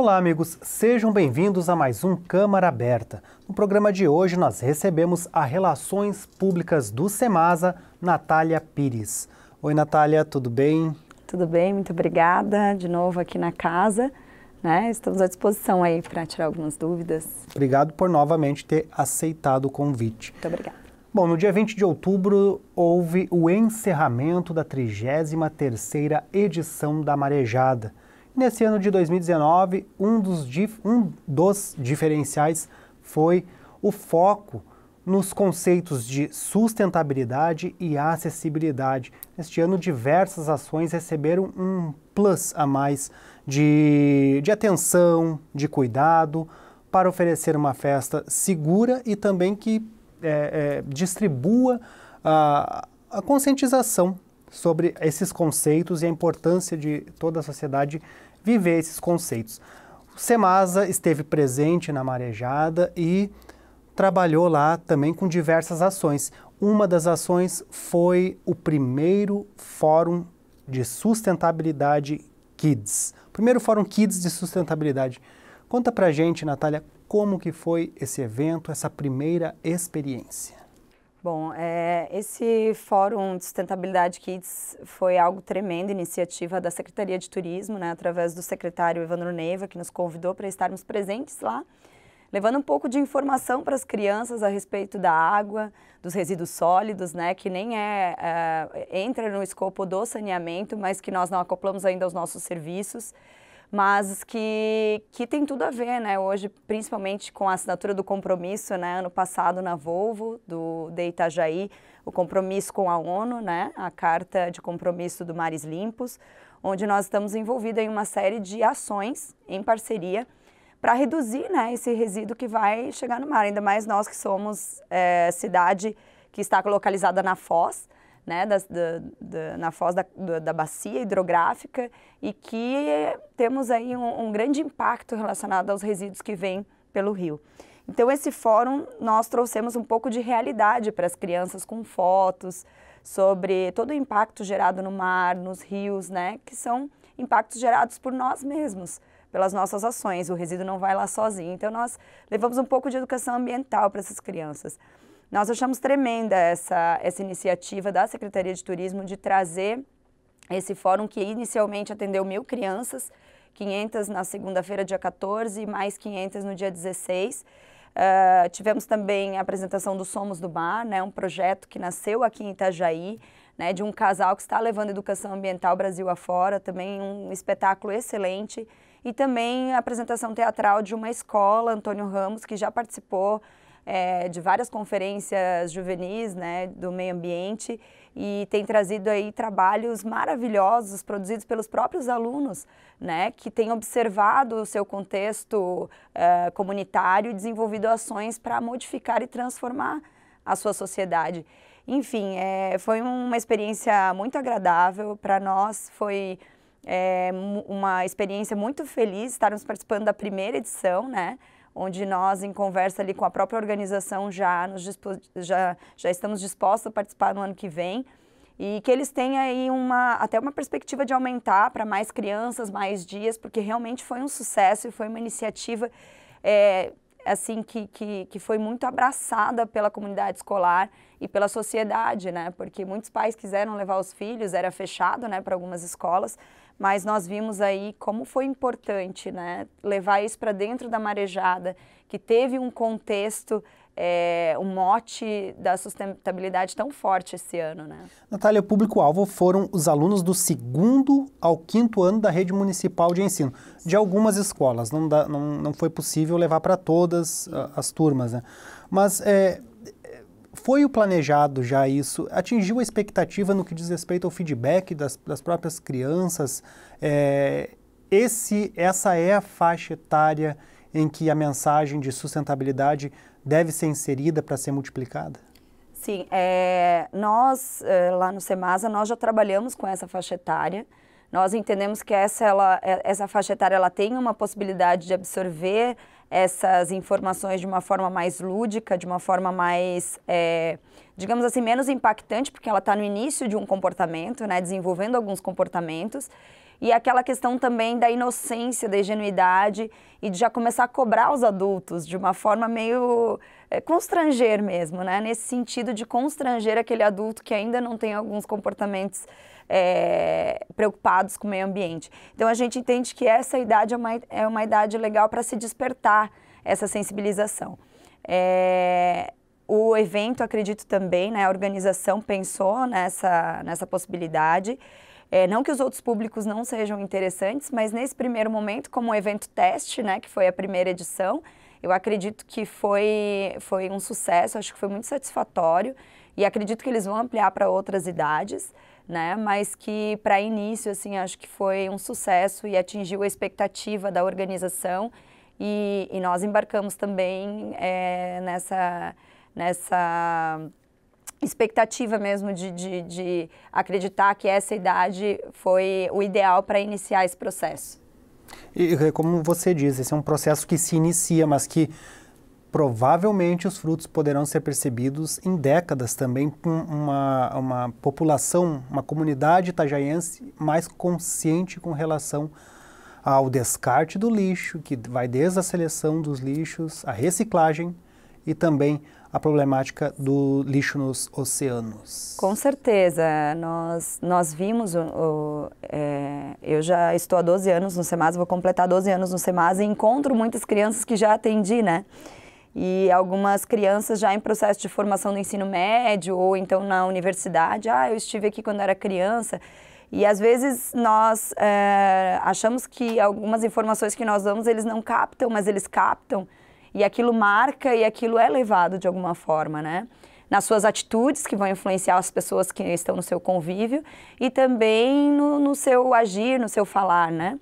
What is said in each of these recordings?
Olá, amigos, sejam bem-vindos a mais um Câmara Aberta. No programa de hoje, nós recebemos a Relações Públicas do SEMASA, Natália Pires. Oi, Natália, tudo bem? Tudo bem, muito obrigada de novo aqui na casa. Né? Estamos à disposição aí para tirar algumas dúvidas. Obrigado por novamente ter aceitado o convite. Muito obrigada. Bom, no dia 20 de outubro houve o encerramento da 33ª edição da Marejada. Nesse ano de 2019, um dos, dif um dos diferenciais foi o foco nos conceitos de sustentabilidade e acessibilidade. Neste ano, diversas ações receberam um plus a mais de, de atenção, de cuidado, para oferecer uma festa segura e também que é, é, distribua a, a conscientização sobre esses conceitos e a importância de toda a sociedade viver esses conceitos. O Semasa esteve presente na Marejada e trabalhou lá também com diversas ações. Uma das ações foi o primeiro Fórum de Sustentabilidade Kids. Primeiro Fórum Kids de Sustentabilidade. Conta pra gente, Natália, como que foi esse evento, essa primeira experiência. Bom, é, esse Fórum de Sustentabilidade Kids foi algo tremendo, iniciativa da Secretaria de Turismo, né, através do secretário Evandro Neiva, que nos convidou para estarmos presentes lá, levando um pouco de informação para as crianças a respeito da água, dos resíduos sólidos, né, que nem é, é entra no escopo do saneamento, mas que nós não acoplamos ainda aos nossos serviços mas que, que tem tudo a ver, né? Hoje, principalmente com a assinatura do compromisso, né? Ano passado na Volvo, do, de Itajaí, o compromisso com a ONU, né? A carta de compromisso do Mares Limpos, onde nós estamos envolvidos em uma série de ações em parceria para reduzir né, esse resíduo que vai chegar no mar. Ainda mais nós que somos é, cidade que está localizada na Foz, né, da, da, na foz da, da, bacia hidrográfica e que temos aí um, um grande impacto relacionado aos resíduos que vêm pelo rio. Então, esse fórum nós trouxemos um pouco de realidade para as crianças com fotos sobre todo o impacto gerado no mar, nos rios, né, que são impactos gerados por nós mesmos, pelas nossas ações. O resíduo não vai lá sozinho. Então, nós levamos um pouco de educação ambiental para essas crianças. Nós achamos tremenda essa, essa iniciativa da Secretaria de Turismo de trazer esse fórum que inicialmente atendeu mil crianças, 500 na segunda-feira, dia 14, e mais 500 no dia 16. Uh, ah, tivemos também a apresentação do Somos do Mar, né, um projeto que nasceu aqui em Itajaí, né, de um casal que está levando educação ambiental Brasil afora, também um espetáculo excelente. E também a apresentação teatral de uma escola, Antônio Ramos, que já participou é, de várias conferências juvenis né, do meio ambiente e tem trazido aí trabalhos maravilhosos produzidos pelos próprios alunos, né, que têm observado o seu contexto uh, comunitário e desenvolvido ações para modificar e transformar a sua sociedade. Enfim, é, foi uma experiência muito agradável para nós, foi é, uma experiência muito feliz estarmos participando da primeira edição, né, onde nós, em conversa ali com a própria organização, já, já, já estamos dispostos a participar no ano que vem e que eles tenham aí uma, até uma perspectiva de aumentar para mais crianças, mais dias, porque realmente foi um sucesso e foi uma iniciativa é, assim que, que, que foi muito abraçada pela comunidade escolar e pela sociedade, né? Porque muitos pais quiseram levar os filhos, era fechado né, para algumas escolas, mas nós vimos aí como foi importante né, levar isso para dentro da marejada, que teve um contexto, é, um mote da sustentabilidade tão forte esse ano. Né? Natália, o público-alvo foram os alunos do segundo ao quinto ano da rede municipal de ensino, de algumas escolas, não, dá, não, não foi possível levar para todas ah, as turmas. Né? Mas é, foi o planejado já isso? Atingiu a expectativa no que diz respeito ao feedback das, das próprias crianças? É, esse, essa é a faixa etária em que a mensagem de sustentabilidade deve ser inserida para ser multiplicada? Sim, é, nós é, lá no Semasa nós já trabalhamos com essa faixa etária. Nós entendemos que essa, ela, é, essa faixa etária ela tem uma possibilidade de absorver essas informações de uma forma mais lúdica, de uma forma mais, é, digamos assim, menos impactante, porque ela está no início de um comportamento, né, desenvolvendo alguns comportamentos. E aquela questão também da inocência, da ingenuidade e de já começar a cobrar os adultos de uma forma meio é, constranger mesmo, né? Nesse sentido de constranger aquele adulto que ainda não tem alguns comportamentos é, preocupados com o meio ambiente. Então a gente entende que essa idade é uma, é uma idade legal para se despertar essa sensibilização. É, o evento, acredito também, né, a organização pensou nessa, nessa possibilidade. É, não que os outros públicos não sejam interessantes, mas nesse primeiro momento, como um evento teste, né, que foi a primeira edição, eu acredito que foi, foi um sucesso, acho que foi muito satisfatório e acredito que eles vão ampliar para outras idades né? Mas que para início, assim, acho que foi um sucesso e atingiu a expectativa da organização e, e nós embarcamos também é, nessa nessa expectativa mesmo de, de, de acreditar que essa idade foi o ideal para iniciar esse processo. E como você diz, esse é um processo que se inicia, mas que provavelmente os frutos poderão ser percebidos em décadas também com uma, uma população, uma comunidade itajaiense mais consciente com relação ao descarte do lixo, que vai desde a seleção dos lixos, a reciclagem e também a problemática do lixo nos oceanos. Com certeza, nós, nós vimos, o, o é, eu já estou há 12 anos no SEMAS, vou completar 12 anos no SEMAS e encontro muitas crianças que já atendi, né? e algumas crianças já em processo de formação do ensino médio ou então na universidade. Ah, eu estive aqui quando era criança. E às vezes nós é, achamos que algumas informações que nós damos eles não captam, mas eles captam. E aquilo marca e aquilo é levado de alguma forma, né? Nas suas atitudes, que vão influenciar as pessoas que estão no seu convívio, e também no, no seu agir, no seu falar, né?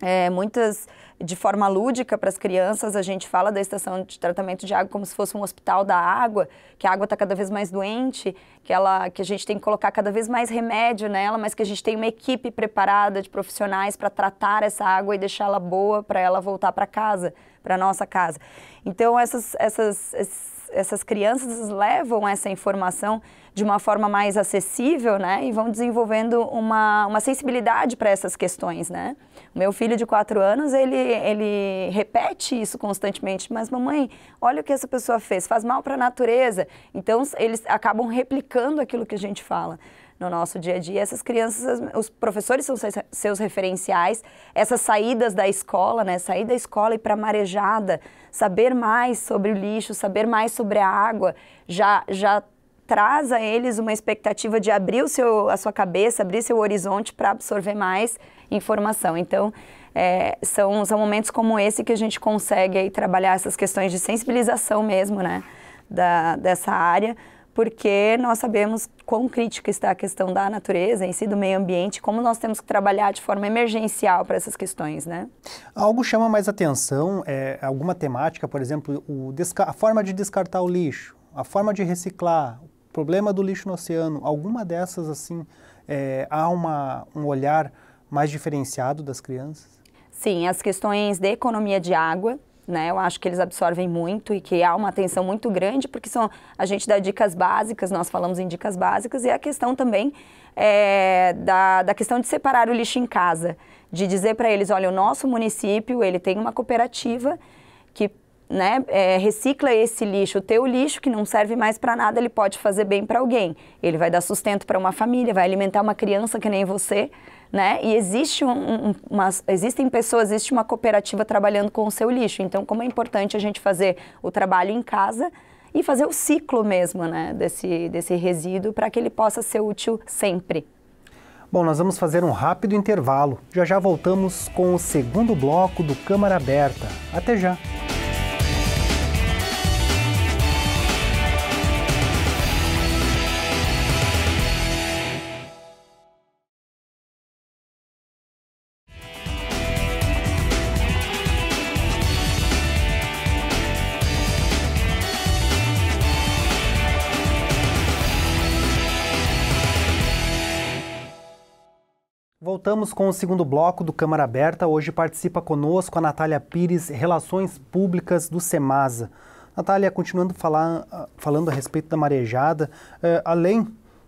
É, muitas de forma lúdica para as crianças, a gente fala da estação de tratamento de água como se fosse um hospital da água, que a água está cada vez mais doente, que, ela, que a gente tem que colocar cada vez mais remédio nela, mas que a gente tem uma equipe preparada de profissionais para tratar essa água e deixá-la boa para ela voltar para casa, para nossa casa. Então, essas, essas, essas crianças levam essa informação de uma forma mais acessível, né? E vão desenvolvendo uma, uma sensibilidade para essas questões, né? Meu filho de quatro anos, ele, ele repete isso constantemente. Mas, mamãe, olha o que essa pessoa fez, faz mal para a natureza. Então, eles acabam replicando aquilo que a gente fala no nosso dia a dia. Essas crianças, os professores são seus referenciais, essas saídas da escola, né? Sair da escola e ir para a marejada, saber mais sobre o lixo, saber mais sobre a água, já, já traz a eles uma expectativa de abrir o seu, a sua cabeça, abrir seu horizonte para absorver mais informação. Então, é, são, são momentos como esse que a gente consegue aí, trabalhar essas questões de sensibilização mesmo, né, da, dessa área, porque nós sabemos quão crítica está a questão da natureza em si, do meio ambiente, como nós temos que trabalhar de forma emergencial para essas questões, né? Algo chama mais atenção, é, alguma temática, por exemplo, o, a forma de descartar o lixo, a forma de reciclar, o problema do lixo no oceano, alguma dessas assim, é, há uma, um olhar mais diferenciado das crianças? Sim, as questões de economia de água, né? Eu acho que eles absorvem muito e que há uma atenção muito grande, porque são, a gente dá dicas básicas, nós falamos em dicas básicas, e a questão também é, da, da questão de separar o lixo em casa, de dizer para eles, olha, o nosso município, ele tem uma cooperativa que né, é, recicla esse lixo, o teu lixo que não serve mais para nada, ele pode fazer bem para alguém. Ele vai dar sustento para uma família, vai alimentar uma criança que nem você, né? E existe um, um, uma, existem pessoas, existe uma cooperativa trabalhando com o seu lixo. Então, como é importante a gente fazer o trabalho em casa e fazer o ciclo mesmo, né, desse, desse resíduo para que ele possa ser útil sempre. Bom, nós vamos fazer um rápido intervalo. Já já voltamos com o segundo bloco do Câmara Aberta. Até já! voltamos com o segundo bloco do Câmara Aberta. Hoje participa conosco a Natália Pires, Relações Públicas do SEMASA. Natália, continuando falar, ah, falando a respeito da marejada, eh, além,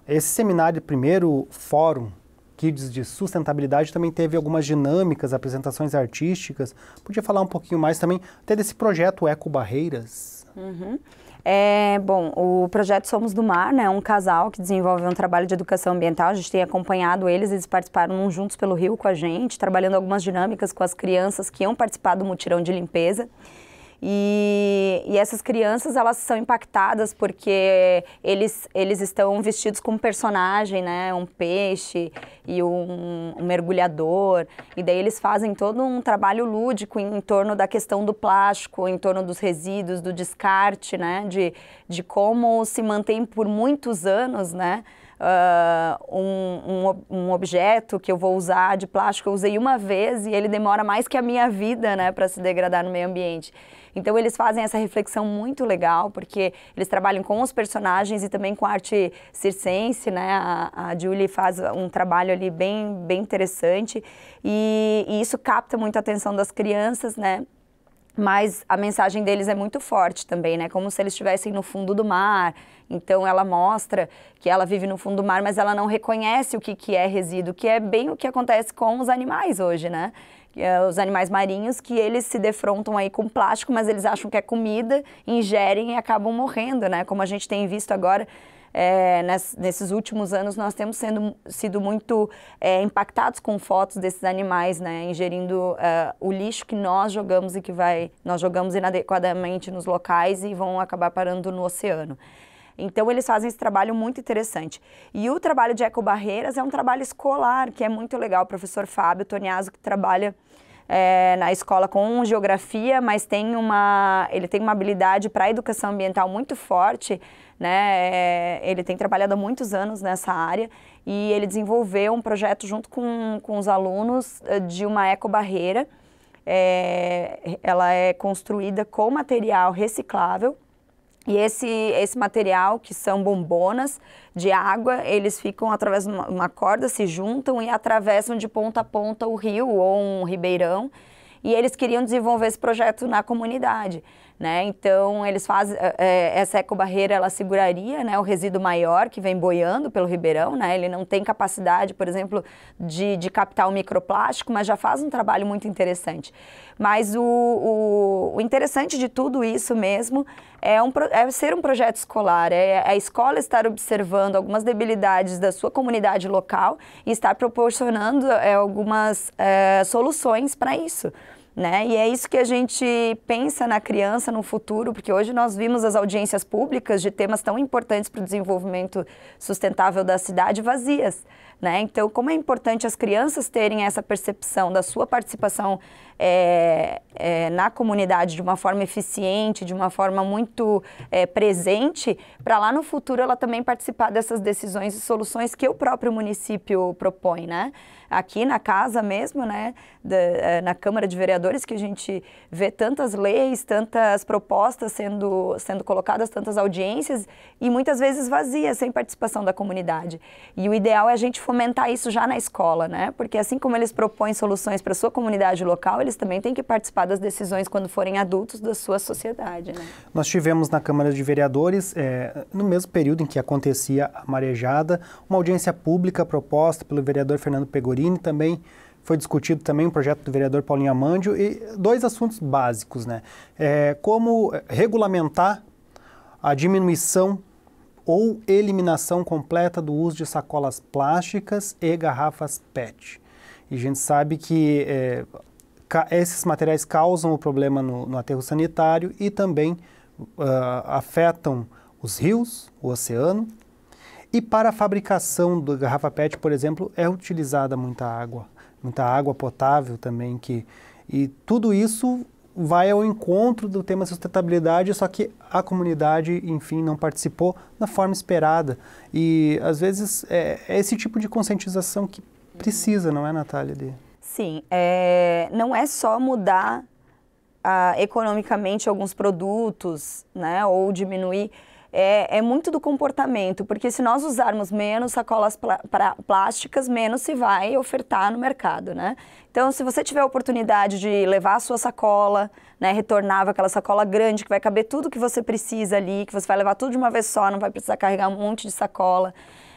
esse seminário, primeiro fórum Kids de sustentabilidade também teve algumas dinâmicas, apresentações artísticas. Podia falar um pouquinho mais também até desse projeto Eco Barreiras? Uhum. É, bom, o projeto Somos do Mar né, é um casal que desenvolve um trabalho de educação ambiental. A gente tem acompanhado eles, eles participaram Juntos pelo Rio com a gente, trabalhando algumas dinâmicas com as crianças que iam participar do mutirão de limpeza. E, e, essas crianças, elas são impactadas porque eles, eles estão vestidos com um personagem, né? Um peixe e um, um, mergulhador. E daí eles fazem todo um trabalho lúdico em, em, torno da questão do plástico, em torno dos resíduos, do descarte, né? De, de como se mantém por muitos anos, né? Uh, um, um, um, objeto que eu vou usar de plástico, eu usei uma vez e ele demora mais que a minha vida, né? Para se degradar no meio ambiente. Então eles fazem essa reflexão muito legal, porque eles trabalham com os personagens e também com a arte circense, né? A, a Julie faz um trabalho ali bem, bem interessante e, e isso capta muito a atenção das crianças, né? mas a mensagem deles é muito forte também, né? Como se eles estivessem no fundo do mar. Então ela mostra que ela vive no fundo do mar, mas ela não reconhece o que, que é resíduo, que é bem o que acontece com os animais hoje, né? É os animais marinhos que eles se defrontam aí com plástico, mas eles acham que é comida, ingerem e acabam morrendo, né? Como a gente tem visto agora é, nas, nesses últimos anos nós temos sendo, sido muito é, impactados com fotos desses animais, né, ingerindo uh, o lixo que nós jogamos e que vai, nós jogamos inadequadamente nos locais e vão acabar parando no oceano. Então eles fazem esse trabalho muito interessante. E o trabalho de ecobarreiras é um trabalho escolar, que é muito legal. O professor Fábio Toniaso, que trabalha é, na escola com geografia, mas tem uma, ele tem uma habilidade para a educação ambiental muito forte, né? É, ele tem trabalhado há muitos anos nessa área e ele desenvolveu um projeto junto com, com os alunos eh, de uma ecobarreira. É, ela é construída com material reciclável e esse, esse material, que são bombonas de água, eles ficam através de uma, uma corda, se juntam e atravessam de ponta a ponta o rio ou um ribeirão. E eles queriam desenvolver esse projeto na comunidade. Né? Então, eles fazem, é, essa ecobarreira, ela seguraria né, o resíduo maior que vem boiando pelo Ribeirão, né? ele não tem capacidade, por exemplo, de, de captar o microplástico, mas já faz um trabalho muito interessante. Mas o, o, o interessante de tudo isso mesmo é, um, é ser um projeto escolar, é, é, a escola estar observando algumas debilidades da sua comunidade local e estar proporcionando é, algumas é, soluções para isso. Né? E é isso que a gente pensa na criança no futuro, porque hoje nós vimos as audiências públicas de temas tão importantes para o desenvolvimento sustentável da cidade vazias. Né? Então, como é importante as crianças terem essa percepção da sua participação é, é, na comunidade de uma forma eficiente, de uma forma muito é, presente, para lá no futuro ela também participar dessas decisões e soluções que o próprio município propõe, né? Aqui na casa mesmo, né, da, é, na Câmara de Vereadores, que a gente vê tantas leis, tantas propostas sendo, sendo colocadas, tantas audiências e muitas vezes vazias, sem participação da comunidade. E o ideal é a gente fomentar isso já na escola, né? Porque assim como eles propõem soluções para sua comunidade local, eles eles também têm que participar das decisões quando forem adultos da sua sociedade. Né? Nós tivemos na Câmara de Vereadores, é, no mesmo período em que acontecia a marejada, uma audiência pública proposta pelo vereador Fernando Pegorini, também foi discutido também um projeto do vereador Paulinho Amandio e dois assuntos básicos, né? É, como regulamentar a diminuição ou eliminação completa do uso de sacolas plásticas e garrafas PET. E a gente sabe que é, esses materiais causam o problema no, no aterro sanitário e também uh, afetam os rios, o oceano. E para a fabricação da garrafa PET, por exemplo, é utilizada muita água, muita água potável também que e tudo isso vai ao encontro do tema sustentabilidade, só que a comunidade, enfim, não participou na forma esperada. E às vezes é, é esse tipo de conscientização que precisa, não é, Natália? De... Sim, é, não é só mudar ah, economicamente alguns produtos, né, ou diminuir, é, é, muito do comportamento, porque se nós usarmos menos sacolas plá, plásticas, menos se vai ofertar no mercado, né? Então, se você tiver a oportunidade de levar a sua sacola, né, retornar aquela sacola grande que vai caber tudo que você precisa ali, que você vai levar tudo de uma vez só, não vai precisar carregar um monte de sacola,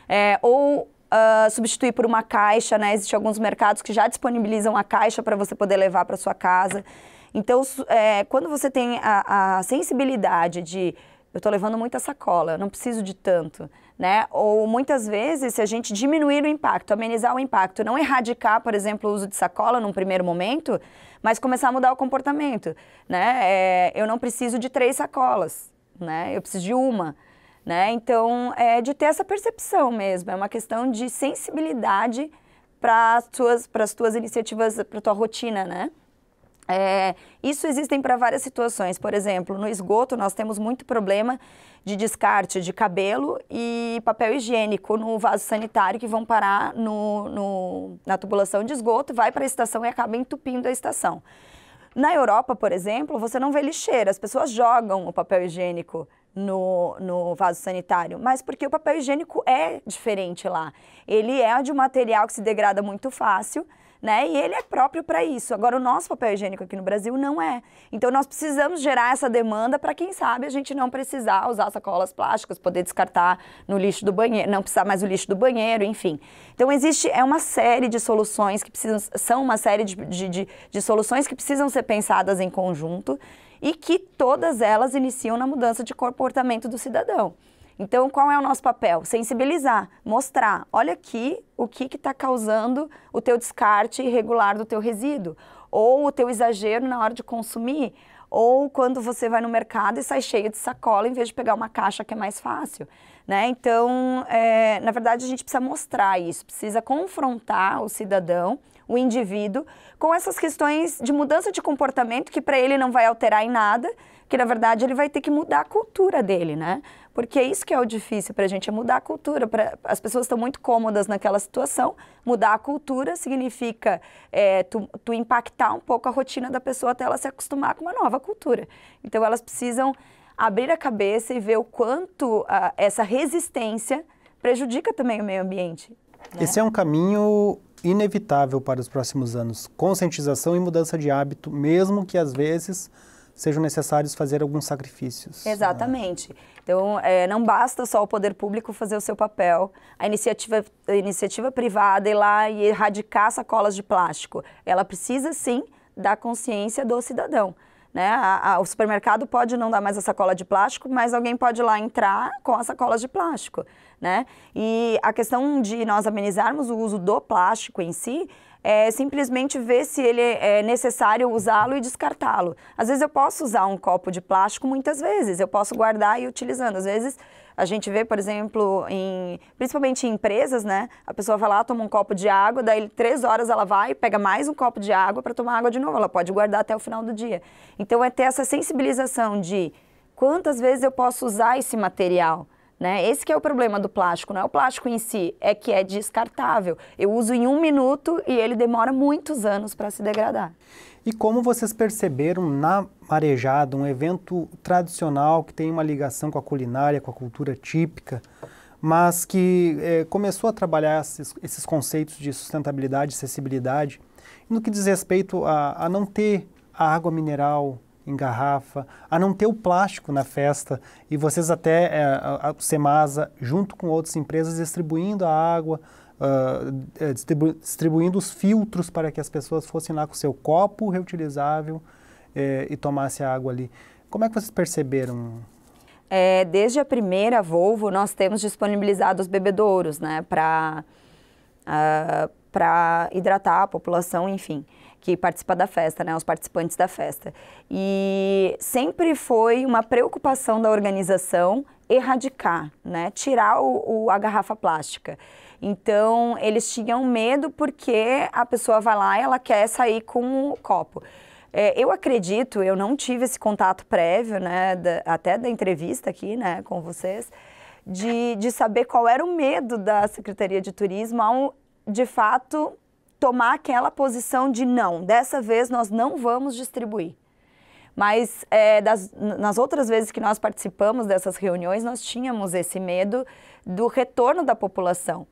é, ou uh, substituir por uma caixa, né? Existem alguns mercados que já disponibilizam a caixa para você poder levar para sua casa. Então, é, quando você tem a, a sensibilidade de eu estou levando muita sacola, não preciso de tanto, né? Ou muitas vezes, se a gente diminuir o impacto, amenizar o impacto, não erradicar, por exemplo, o uso de sacola num primeiro momento, mas começar a mudar o comportamento, né? É, eu não preciso de três sacolas, né? Eu preciso de uma. Né? Então, é de ter essa percepção mesmo, é uma questão de sensibilidade para as tuas, as tuas iniciativas, para tua rotina, né? É, isso existem para várias situações. Por exemplo, no esgoto nós temos muito problema de descarte de cabelo e papel higiênico no vaso sanitário que vão parar no, no, na tubulação de esgoto, vai para a estação e acaba entupindo a estação. Na Europa, por exemplo, você não vê lixeira, as pessoas jogam o papel higiênico no, no vaso sanitário, mas porque o papel higiênico é diferente lá. Ele é de um material que se degrada muito fácil, né? E ele é próprio para isso. Agora, o nosso papel higiênico aqui no Brasil não é. Então, nós precisamos gerar essa demanda para, quem sabe, a gente não precisar usar sacolas plásticas, poder descartar no lixo do banheiro, não precisar mais do lixo do banheiro, enfim. Então, existe, é uma série de soluções que precisam, são uma série de, de, de, de soluções que precisam ser pensadas em conjunto e que todas elas iniciam na mudança de comportamento do cidadão. Então, qual é o nosso papel? Sensibilizar, mostrar. Olha aqui o que está causando o teu descarte irregular do teu resíduo, ou o teu exagero na hora de consumir, ou quando você vai no mercado e sai cheio de sacola em vez de pegar uma caixa que é mais fácil. Né? Então, é, na verdade, a gente precisa mostrar isso, precisa confrontar o cidadão, o indivíduo, com essas questões de mudança de comportamento que para ele não vai alterar em nada, que na verdade ele vai ter que mudar a cultura dele, né? Porque é isso que é o difícil para a gente, é mudar a cultura. Pra, as pessoas estão muito cômodas naquela situação. Mudar a cultura significa é, tu, tu impactar um pouco a rotina da pessoa até ela se acostumar com uma nova cultura. Então elas precisam abrir a cabeça e ver o quanto a, ah, essa resistência prejudica também o meio ambiente. Né? Esse é um caminho inevitável para os próximos anos: conscientização e mudança de hábito, mesmo que às vezes sejam necessários fazer alguns sacrifícios. Exatamente. Né? Então, é, não basta só o poder público fazer o seu papel, a iniciativa, a iniciativa privada ir lá e erradicar sacolas de plástico. Ela precisa, sim, da consciência do cidadão. Né? A, a, o supermercado pode não dar mais a sacola de plástico, mas alguém pode lá entrar com a sacola de plástico. Né? E a questão de nós amenizarmos o uso do plástico em si é simplesmente ver se ele é necessário usá-lo e descartá-lo. Às vezes eu posso usar um copo de plástico, muitas vezes, eu posso guardar e ir utilizando. Às vezes a gente vê, por exemplo, em, principalmente em empresas, né? A pessoa vai lá, toma um copo de água, daí três horas ela vai, pega mais um copo de água para tomar água de novo. Ela pode guardar até o final do dia. Então é ter essa sensibilização de quantas vezes eu posso usar esse material. Né? Esse é o problema do plástico, não é o plástico em si, é que é descartável. Eu uso em um minuto e ele demora muitos anos para se degradar. E como vocês perceberam na Marejada, um evento tradicional que tem uma ligação com a culinária, com a cultura típica, mas que eh, começou a trabalhar esses, esses, conceitos de sustentabilidade, acessibilidade, no que diz respeito a, a não ter a água mineral, em garrafa, a não ter o plástico na festa e vocês até é, a, Semasa junto com outras empresas distribuindo a água, uh, distribu distribuindo os filtros para que as pessoas fossem lá com o seu copo reutilizável eh, e tomassem a água ali. Como é que vocês perceberam é, desde a primeira Volvo, nós temos disponibilizado os bebedouros, né, para uh, ah, hidratar a população, enfim que participa da festa, né, os participantes da festa. E sempre foi uma preocupação da organização erradicar, né, tirar o, o, a garrafa plástica. Então, eles tinham medo porque a pessoa vai lá e ela quer sair com o copo. É, eu acredito, eu não tive esse contato prévio, né, da, até da entrevista aqui, né, com vocês, de, de saber qual era o medo da Secretaria de Turismo ao, de fato, tomar aquela posição de não, dessa vez nós não vamos distribuir. Mas é, das, nas outras vezes que nós participamos dessas reuniões, nós tínhamos esse medo do retorno da população.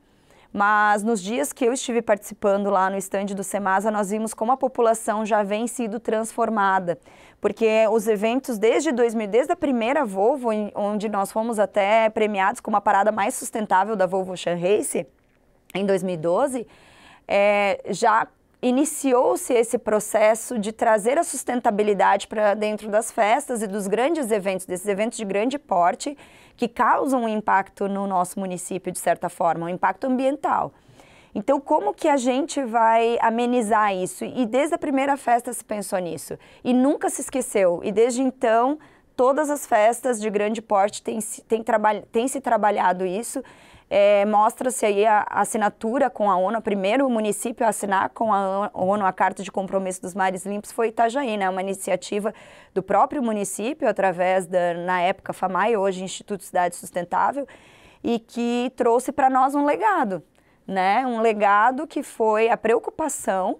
Mas nos dias que eu estive participando lá no estande do Semasa, nós vimos como a população já vem sido transformada. Porque os eventos desde 2000, desde a primeira Volvo, onde nós fomos até premiados com uma parada mais sustentável da Volvo Shan Race, em 2012, é, já iniciou-se esse processo de trazer a sustentabilidade para dentro das festas e dos grandes eventos, desses eventos de grande porte, que causam um impacto no nosso município, de certa forma, um impacto ambiental. Então, como que a gente vai amenizar isso? E desde a primeira festa se pensou nisso e nunca se esqueceu. E desde então, todas as festas de grande porte têm, têm, traba têm se trabalhado isso é, mostra-se aí a, assinatura com a ONU, o primeiro município a assinar com a ONU a Carta de Compromisso dos Mares Limpos foi Itajaí, né? uma iniciativa do próprio município, através da, na época, FAMAI, hoje Instituto Cidade Sustentável, e que trouxe para nós um legado, né? um legado que foi a preocupação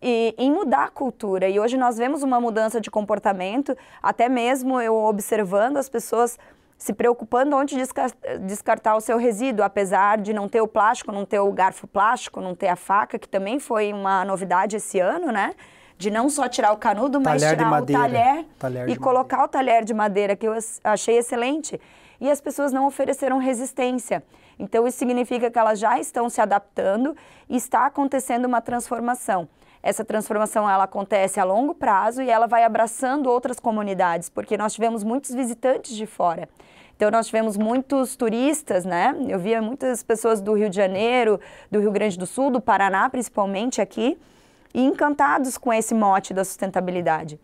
e, em mudar a cultura. E hoje nós vemos uma mudança de comportamento, até mesmo eu observando as pessoas se preocupando onde descartar o seu resíduo, apesar de não ter o plástico, não ter o garfo plástico, não ter a faca, que também foi uma novidade esse ano, né? De não só tirar o canudo, mas talher tirar o talher, talher e colocar madeira. o talher de madeira, que eu achei excelente. E as pessoas não ofereceram resistência. Então, isso significa que elas já estão se adaptando e está acontecendo uma transformação. Essa transformação ela acontece a longo prazo e ela vai abraçando outras comunidades, porque nós tivemos muitos visitantes de fora. Então nós tivemos muitos turistas, né? Eu via muitas pessoas do Rio de Janeiro, do Rio Grande do Sul, do Paraná principalmente aqui, e encantados com esse mote da sustentabilidade.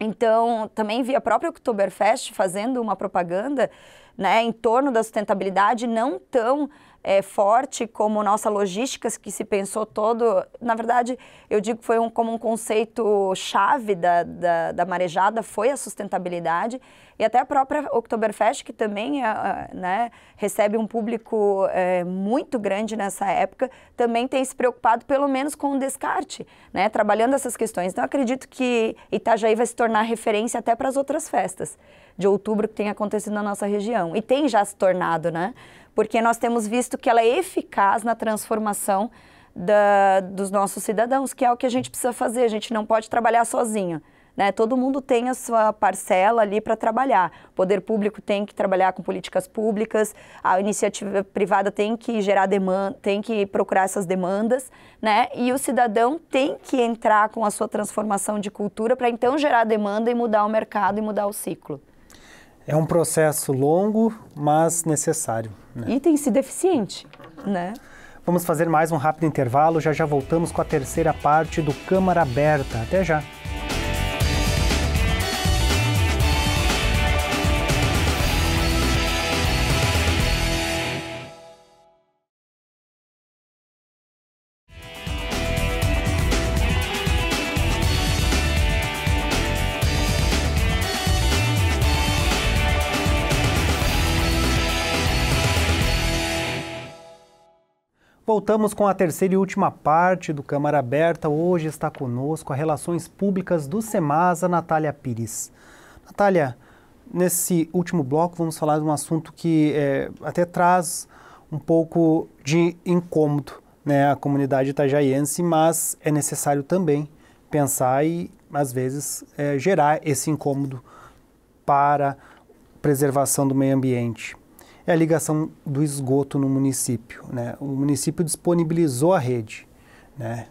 Então, também vi a própria Oktoberfest fazendo uma propaganda né, em torno da sustentabilidade, não tão é, forte como nossa logística, que se pensou todo. Na verdade, eu digo que foi um, como um conceito chave da, da, da, marejada, foi a sustentabilidade. E até a própria Oktoberfest, que também é, é né, recebe um público é, muito grande nessa época, também tem se preocupado pelo menos com o descarte, né, trabalhando essas questões. Então, acredito que Itajaí vai se tornar referência até para as outras festas de outubro que tem acontecido na nossa região. E tem já se tornado, né? porque nós temos visto que ela é eficaz na transformação da, dos nossos cidadãos, que é o que a gente precisa fazer, a gente não pode trabalhar sozinho. Né? Todo mundo tem a sua parcela ali para trabalhar. O poder público tem que trabalhar com políticas públicas, a iniciativa privada tem que gerar demanda, tem que procurar essas demandas, né? E o cidadão tem que entrar com a sua transformação de cultura para então gerar demanda e mudar o mercado e mudar o ciclo. É um processo longo, mas necessário né? e tem se deficiente, né? Vamos fazer mais um rápido intervalo, já já voltamos com a terceira parte do Câmara Aberta. Até já! voltamos com a terceira e última parte do Câmara Aberta. Hoje está conosco a Relações Públicas do SEMASA, Natália Pires. Natália, nesse último bloco vamos falar de um assunto que é, até traz um pouco de incômodo né, à comunidade itajaiense, mas é necessário também pensar e, às vezes, é, gerar esse incômodo para preservação do meio ambiente é a ligação do esgoto no município. Né? O município disponibilizou a rede, né?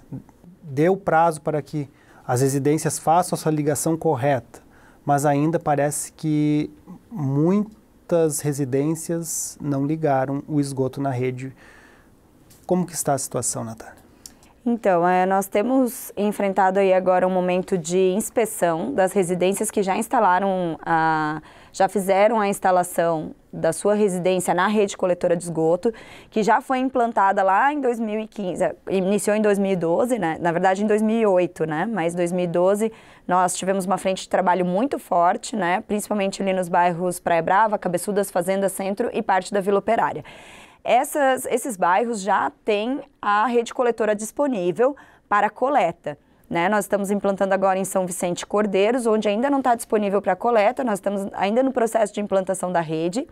deu prazo para que as residências façam a sua ligação correta, mas ainda parece que muitas residências não ligaram o esgoto na rede. Como que está a situação, Natália? Então, é, nós temos enfrentado aí agora um momento de inspeção das residências que já instalaram, a, já fizeram a instalação da sua residência na rede coletora de esgoto, que já foi implantada lá em 2015, iniciou em 2012, né? na verdade em 2008, né? mas 2012 nós tivemos uma frente de trabalho muito forte, né? principalmente ali nos bairros Praia Brava, Cabeçudas, Fazenda Centro e parte da Vila Operária. Essas, esses bairros já têm a rede coletora disponível para coleta. Né? Nós estamos implantando agora em São Vicente Cordeiros, onde ainda não está disponível para coleta, nós estamos ainda no processo de implantação da rede.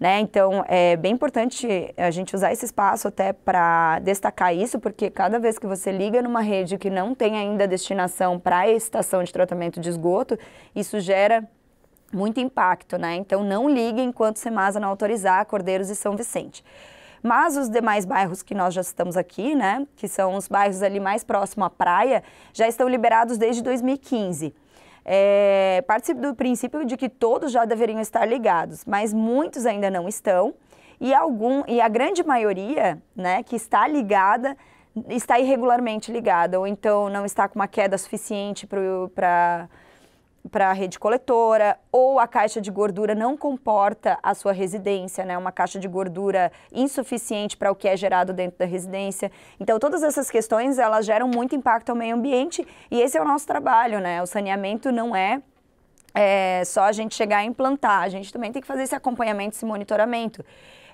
Né? Então, é bem importante a gente usar esse espaço até para destacar isso, porque cada vez que você liga numa rede que não tem ainda destinação para a estação de tratamento de esgoto, isso gera muito impacto, né? Então, não ligue enquanto Semasa não autorizar Cordeiros e São Vicente. Mas os demais bairros que nós já estamos aqui, né, que são os bairros ali mais próximo à praia, já estão liberados desde 2015. É, participo do princípio de que todos já deveriam estar ligados, mas muitos ainda não estão e algum e a grande maioria, né, que está ligada está irregularmente ligada ou então não está com uma queda suficiente para para a rede coletora, ou a caixa de gordura não comporta a sua residência, né? Uma caixa de gordura insuficiente para o que é gerado dentro da residência. Então, todas essas questões, elas geram muito impacto ao meio ambiente e esse é o nosso trabalho, né? O saneamento não é é só a gente chegar a implantar, a gente também tem que fazer esse acompanhamento, esse monitoramento.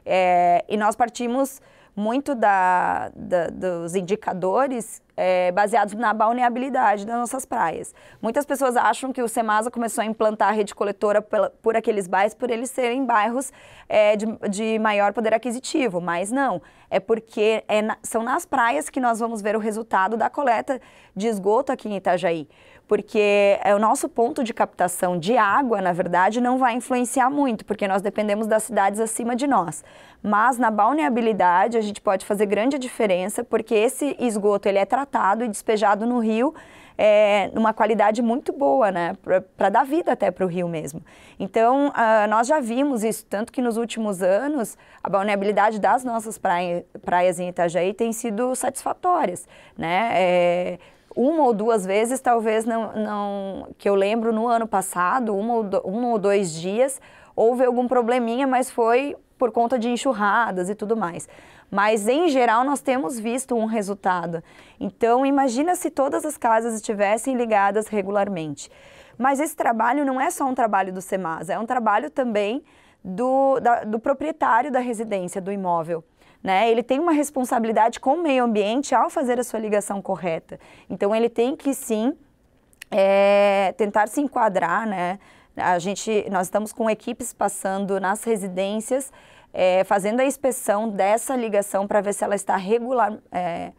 É, e nós partimos muito da, da, dos indicadores é, baseados na balneabilidade das nossas praias. Muitas pessoas acham que o Semasa começou a implantar a rede coletora pela, por aqueles bairros por eles serem bairros é, de, de, maior poder aquisitivo, mas não. É porque é na, são nas praias que nós vamos ver o resultado da coleta de esgoto aqui em Itajaí porque eh, o nosso ponto de captação de água, na verdade, não vai influenciar muito, porque nós dependemos das cidades acima de nós. Mas na balneabilidade a gente pode fazer grande diferença, porque esse esgoto ele é tratado e despejado no rio é, numa qualidade muito boa, né? Para dar vida até para o rio mesmo. Então, uh, nós já vimos isso, tanto que nos últimos anos, a balneabilidade das nossas praia, praias em Itajaí tem sido satisfatórias, né? É, uma ou duas vezes, talvez não, não que eu lembro no ano passado, uma ou, do, um ou dois dias, houve algum probleminha, mas foi por conta de enxurradas e tudo mais. Mas em geral nós temos visto um resultado. Então imagina se todas as casas estivessem ligadas regularmente. Mas esse trabalho não é só um trabalho do Semas, é um trabalho também do, da, do proprietário da residência, do imóvel né? Ele tem uma responsabilidade com o meio ambiente ao fazer a sua ligação correta. Então ele tem que sim é, tentar se enquadrar, né? A gente, nós estamos com equipes passando nas residências, é, fazendo a inspeção dessa ligação para ver se ela está regular, é,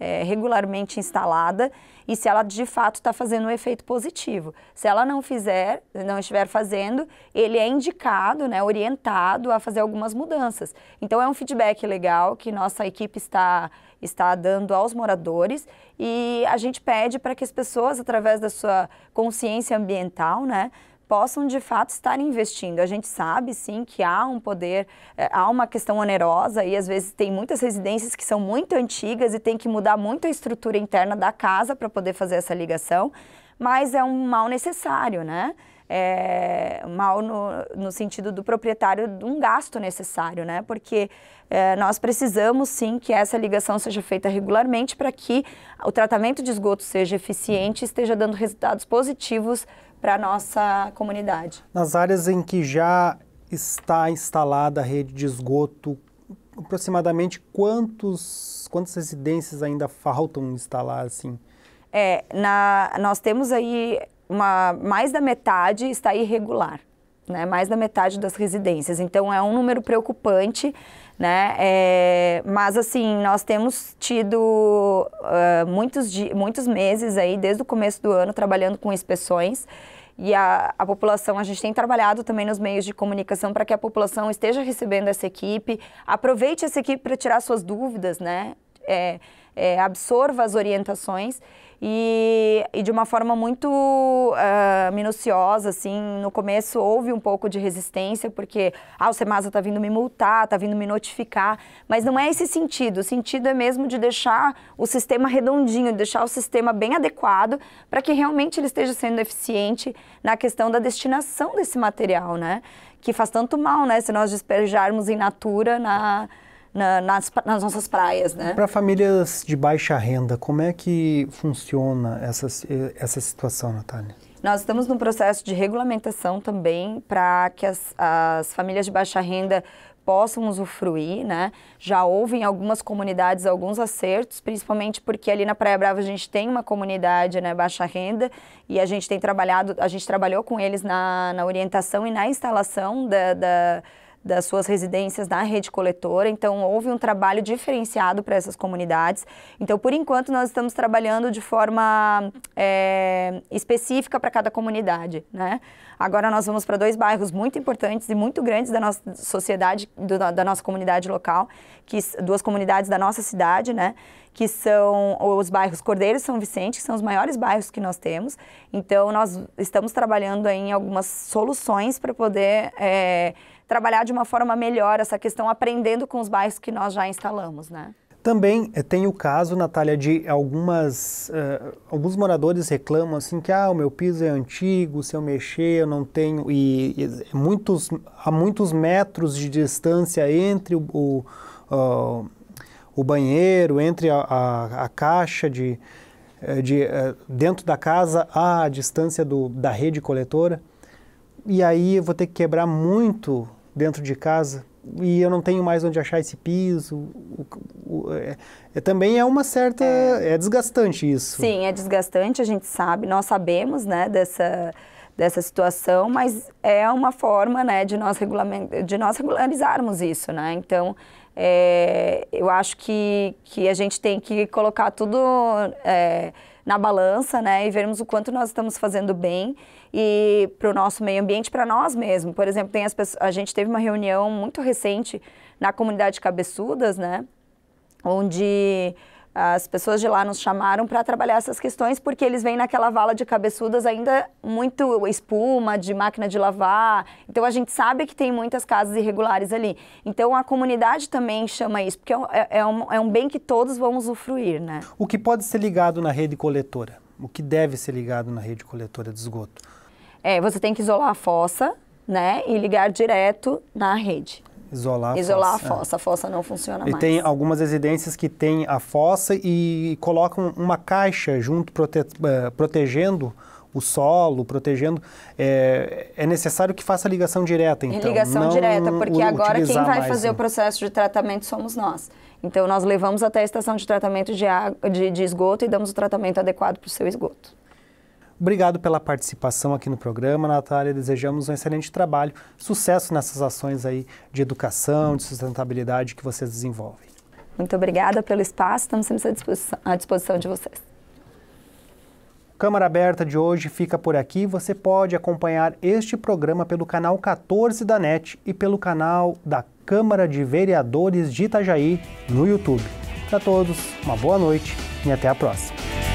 é, regularmente instalada e se ela de fato está fazendo um efeito positivo. Se ela não fizer, não estiver fazendo, ele é indicado, né, orientado a fazer algumas mudanças. Então é um feedback legal que nossa equipe está está dando aos moradores e a gente pede para que as pessoas, através da sua consciência ambiental, né, possam de fato estar investindo. A gente sabe sim que há um poder, eh, há uma questão onerosa e às vezes tem muitas residências que são muito antigas e tem que mudar muito a estrutura interna da casa para poder fazer essa ligação, mas é um mal necessário, né? É, mal no, no, sentido do proprietário de um gasto necessário, né? Porque é, nós precisamos sim que essa ligação seja feita regularmente para que o tratamento de esgoto seja eficiente e esteja dando resultados positivos para a nossa comunidade. Nas áreas em que já está instalada a rede de esgoto, aproximadamente quantos, quantas residências ainda faltam instalar assim? É, na, nós temos aí uma, mais da metade está irregular. Né, mais da metade das residências. Então, é um número preocupante né? É, mas assim, nós temos tido uh, muitos, muitos meses aí, desde o começo do ano, trabalhando com inspeções e a, a, população, a gente tem trabalhado também nos meios de comunicação para que a população esteja recebendo essa equipe, aproveite essa equipe para tirar suas dúvidas, né? É, é, absorva as orientações e, e, de uma forma muito uh, minuciosa, assim, no começo houve um pouco de resistência, porque, ah, o Semasa está vindo me multar, está vindo me notificar, mas não é esse sentido, o sentido é mesmo de deixar o sistema redondinho, deixar o sistema bem adequado para que realmente ele esteja sendo eficiente na questão da destinação desse material, né? Que faz tanto mal, né, se nós despejarmos em natura na na, nas, nas, nossas praias, né? Para famílias de baixa renda, como é que funciona essa, essa situação, Natália? Nós estamos num processo de regulamentação também para que as, as famílias de baixa renda possam usufruir, né? Já houve em algumas comunidades alguns acertos, principalmente porque ali na Praia Brava a gente tem uma comunidade, né, baixa renda, e a gente tem trabalhado, a gente trabalhou com eles na, na orientação e na instalação da, da das suas residências na rede coletora, então houve um trabalho diferenciado para essas comunidades. Então, por enquanto, nós estamos trabalhando de forma é, específica para cada comunidade, né? Agora nós vamos para dois bairros muito importantes e muito grandes da nossa sociedade, do, da nossa comunidade local, que duas comunidades da nossa cidade, né? que são os bairros Cordeiro e São Vicente, que são os maiores bairros que nós temos. Então, nós estamos trabalhando em algumas soluções para poder é, trabalhar de uma forma melhor essa questão, aprendendo com os bairros que nós já instalamos, né? Também eh, tem o caso, Natália, de algumas, uh, alguns moradores reclamam assim que ah, o meu piso é antigo, se eu mexer eu não tenho... E, e eh, muitos, há muitos metros de distância entre o, o, uh, o banheiro, entre a, a, a caixa de, de uh, dentro da casa a distância do, da rede coletora. E aí eu vou ter que quebrar muito dentro de casa e eu não tenho mais onde achar esse piso. O, o, é, é, também é uma certa. É. é desgastante isso. Sim, é desgastante, a gente sabe, nós sabemos né, dessa, dessa situação, mas é uma forma né, de, nós de nós regularizarmos isso. Né? Então, é, eu acho que, que a gente tem que colocar tudo. É, na balança, né, e vermos o quanto nós estamos fazendo bem e para o nosso meio ambiente, para nós mesmos. Por exemplo, tem as pessoas, a gente teve uma reunião muito recente na comunidade Cabeçudas, né, onde as pessoas de lá nos chamaram para trabalhar essas questões porque eles vêm naquela vala de cabeçudas ainda muito espuma, de máquina de lavar. Então a gente sabe que tem muitas casas irregulares ali. Então a comunidade também chama isso, porque é, é, é, um, é um bem que todos vão usufruir, né? O que pode ser ligado na rede coletora? O que deve ser ligado na rede coletora de esgoto? É, você tem que isolar a fossa, né, e ligar direto na rede. Isolar a Isolar fossa. a fossa. É. A fossa não funciona e mais. E tem algumas residências que têm a fossa e colocam uma caixa junto, prote eh, protegendo o solo, protegendo. É, é, necessário que faça ligação direta, então. Ligação direta, porque agora quem vai fazer né? o processo de tratamento somos nós. Então, nós levamos até a estação de tratamento de, água, de, de esgoto e damos o tratamento adequado para o seu esgoto. Obrigado pela participação aqui no programa, Natália. Desejamos um excelente trabalho, sucesso nessas ações aí de educação, de sustentabilidade que vocês desenvolvem. Muito obrigada pelo espaço, estamos sempre à disposição, à disposição de vocês. Câmara Aberta de hoje fica por aqui. Você pode acompanhar este programa pelo canal 14 da NET e pelo canal da Câmara de Vereadores de Itajaí no YouTube. Para todos, uma boa noite e até a próxima.